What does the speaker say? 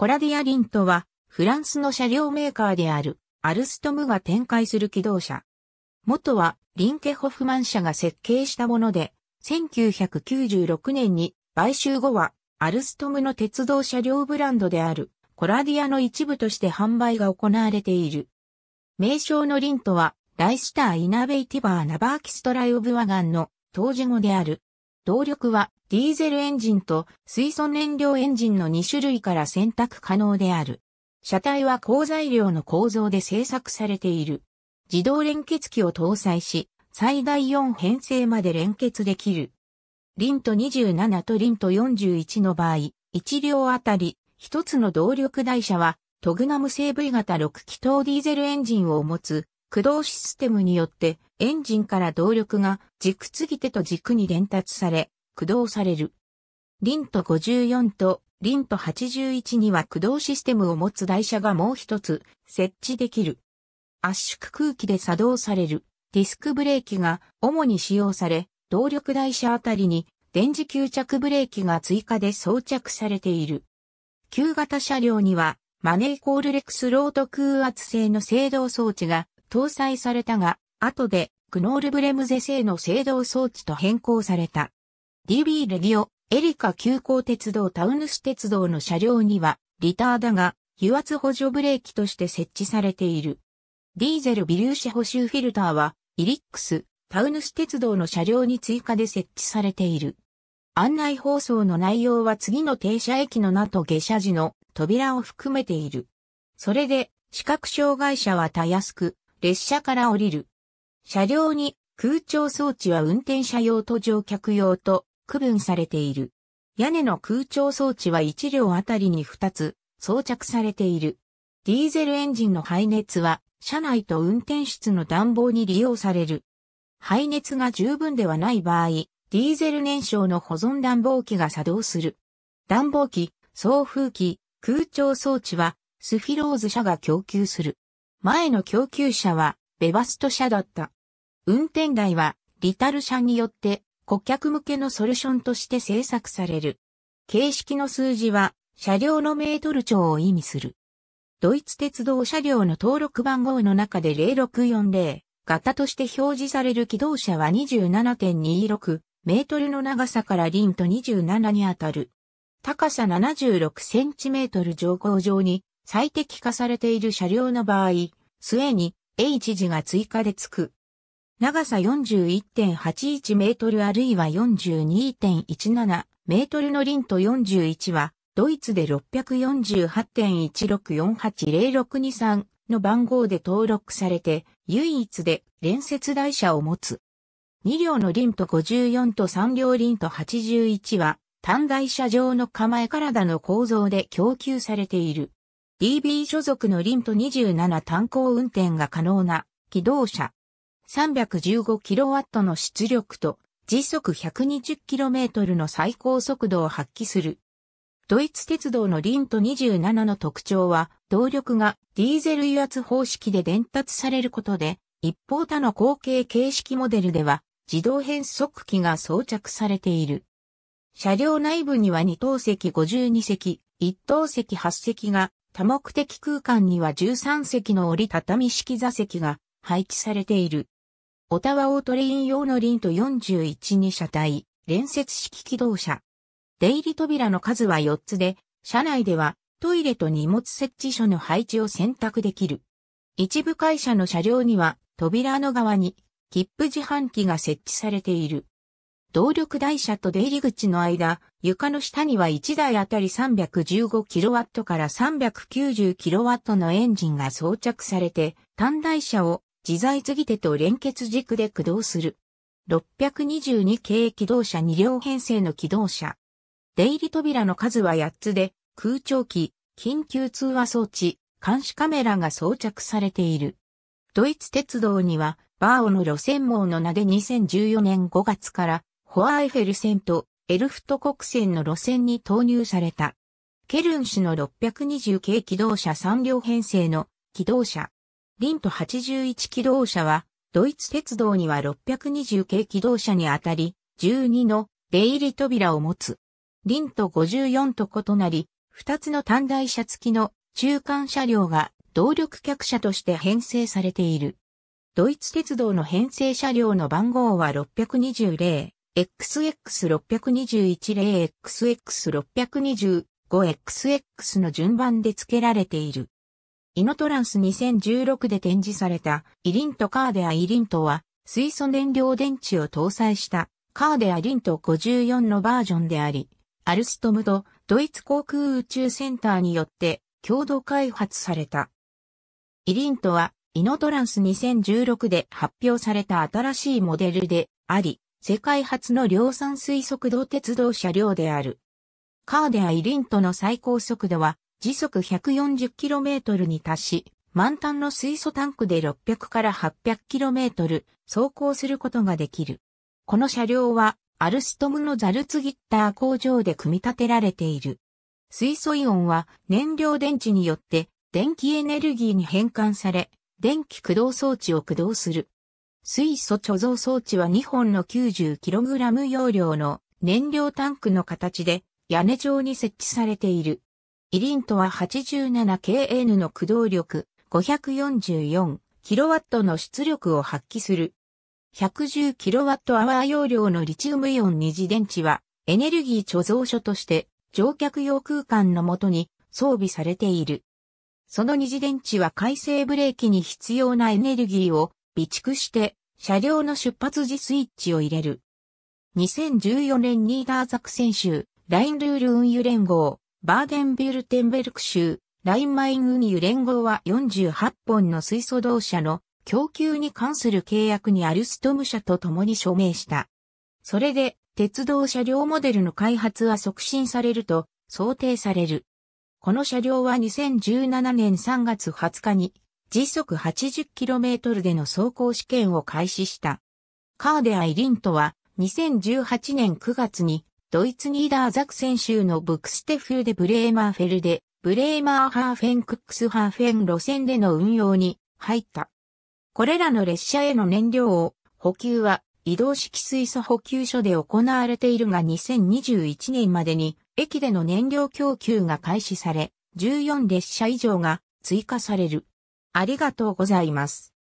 コラディアリントは、フランスの車両メーカーである、アルストムが展開する機動車。元は、リンケホフマン社が設計したもので、1996年に買収後は、アルストムの鉄道車両ブランドである、コラディアの一部として販売が行われている。名称のリントは、ライスター・イナベイティバー・ナバーキストライ・オブ・ワガンの当時語である。動力はディーゼルエンジンと水素燃料エンジンの2種類から選択可能である。車体は鋼材料の構造で製作されている。自動連結機を搭載し、最大4編成まで連結できる。リント27とリント41の場合、1両あたり1つの動力台車はトグナム CV 型6気筒ディーゼルエンジンを持つ駆動システムによってエンジンから動力が軸継ぎ手と軸に伝達され、駆動される。リント54とリント81には駆動システムを持つ台車がもう一つ設置できる。圧縮空気で作動されるディスクブレーキが主に使用され、動力台車あたりに電磁吸着ブレーキが追加で装着されている。旧型車両にはマネーコールレクスロート空圧製の制動装置が搭載されたが、後で、クノールブレムゼ製の制動装置と変更された。DB レギオ、エリカ急行鉄道タウヌス鉄道の車両には、リターだが、油圧補助ブレーキとして設置されている。ディーゼル微粒子補修フィルターは、イリックス、タウヌス鉄道の車両に追加で設置されている。案内放送の内容は次の停車駅の名と下車時の扉を含めている。それで、視覚障害者はたやすく、列車から降りる。車両に空調装置は運転者用と乗客用と区分されている。屋根の空調装置は1両あたりに2つ装着されている。ディーゼルエンジンの排熱は車内と運転室の暖房に利用される。排熱が十分ではない場合、ディーゼル燃焼の保存暖房機が作動する。暖房機、送風機、空調装置はスフィローズ社が供給する。前の供給者はベバスト車だった。運転台は、リタル社によって、顧客向けのソリューションとして制作される。形式の数字は、車両のメートル長を意味する。ドイツ鉄道車両の登録番号の中で0640型として表示される機動車は27.26メートルの長さからンと27にあたる。高さ76センチメートル乗降上に最適化されている車両の場合、末に H 字が追加で付く。長さ41.81メートルあるいは42.17メートルのリント41は、ドイツで648.16480623の番号で登録されて、唯一で連接台車を持つ。2両のリント54と3両リント81は、単台車上の構え体の構造で供給されている。DB 所属のリント27単行運転が可能な機動車、315kW の出力と時速 120km の最高速度を発揮する。ドイツ鉄道のリント27の特徴は、動力がディーゼル油圧方式で伝達されることで、一方他の後継形式モデルでは、自動変速機が装着されている。車両内部には2等席52席、1等席8席が、多目的空間には13席の折り畳み式座席が配置されている。オタワオートレイン用のリント41に車体、連接式機動車。出入り扉の数は4つで、車内ではトイレと荷物設置所の配置を選択できる。一部会社の車両には扉の側に切符自販機が設置されている。動力台車と出入り口の間、床の下には1台あたり 315kW から 390kW のエンジンが装着されて、単台車を自在継手と連結軸で駆動する。622系機動車2両編成の機動車。出入り扉の数は8つで、空調機、緊急通話装置、監視カメラが装着されている。ドイツ鉄道には、バーオの路線網の名で2014年5月から、ホアイフェル線とエルフト国線の路線に投入された。ケルン市の620系機動車3両編成の機動車。リント81機動車は、ドイツ鉄道には620系機動車にあたり、12の出入り扉を持つ。リント54と異なり、2つの単台車付きの中間車両が動力客車として編成されている。ドイツ鉄道の編成車両の番号は620例、XX621 例、XX625、XX の順番で付けられている。イノトランス2016で展示されたイリントカーデアイリントは水素燃料電池を搭載したカーデアリント54のバージョンであり、アルストムとドイツ航空宇宙センターによって共同開発された。イリントはイノトランス2016で発表された新しいモデルであり、世界初の量産水速度鉄道車両である。カーデアイリントの最高速度は時速 140km に達し、満タンの水素タンクで600から 800km 走行することができる。この車両はアルストムのザルツギッター工場で組み立てられている。水素イオンは燃料電池によって電気エネルギーに変換され、電気駆動装置を駆動する。水素貯蔵装置は2本の 90kg 容量の燃料タンクの形で屋根状に設置されている。イリントは 87KN の駆動力 544kW の出力を発揮する。110kWh 容量のリチウムイオン二次電池はエネルギー貯蔵所として乗客用空間のもとに装備されている。その二次電池は回生ブレーキに必要なエネルギーを備蓄して車両の出発時スイッチを入れる。2014年ニーダーザク選手、ラインルール運輸連合バーデンビルテンベルク州、ラインマイン運輸連合は48本の水素動車の供給に関する契約にアルストム社と共に署名した。それで、鉄道車両モデルの開発は促進されると想定される。この車両は2017年3月20日に時速 80km での走行試験を開始した。カーデアイ・リントは2018年9月にドイツニーダーザクセン州のブクステフーデブレーマーフェルで、ブレーマーハーフェンクックスハーフェン路線での運用に入った。これらの列車への燃料を補給は移動式水素補給所で行われているが2021年までに駅での燃料供給が開始され14列車以上が追加される。ありがとうございます。